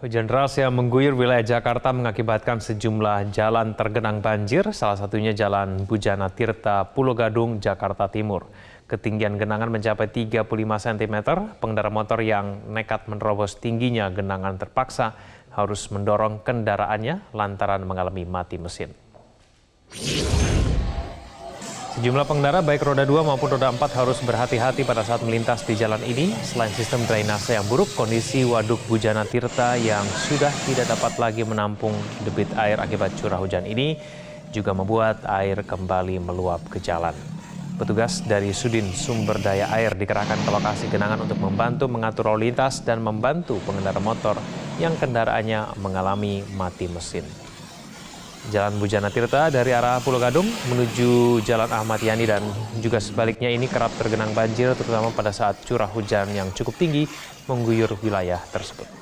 Hujan deras yang mengguyur wilayah Jakarta mengakibatkan sejumlah jalan tergenang banjir, salah satunya Jalan Bujana Tirta Pulau Gadung, Jakarta Timur. Ketinggian genangan mencapai 35 cm, pengendara motor yang nekat menerobos tingginya genangan terpaksa harus mendorong kendaraannya lantaran mengalami mati mesin. Sejumlah pengendara baik roda 2 maupun roda 4 harus berhati-hati pada saat melintas di jalan ini. Selain sistem drainase yang buruk, kondisi Waduk Bujana Tirta yang sudah tidak dapat lagi menampung debit air akibat curah hujan ini juga membuat air kembali meluap ke jalan. Petugas dari Sudin Sumber Daya Air dikerahkan ke lokasi genangan untuk membantu mengatur lalu lintas dan membantu pengendara motor yang kendaraannya mengalami mati mesin. Jalan Bujana Tirta dari arah Pulau Gadung menuju Jalan Ahmad Yani dan juga sebaliknya ini kerap tergenang banjir terutama pada saat curah hujan yang cukup tinggi mengguyur wilayah tersebut.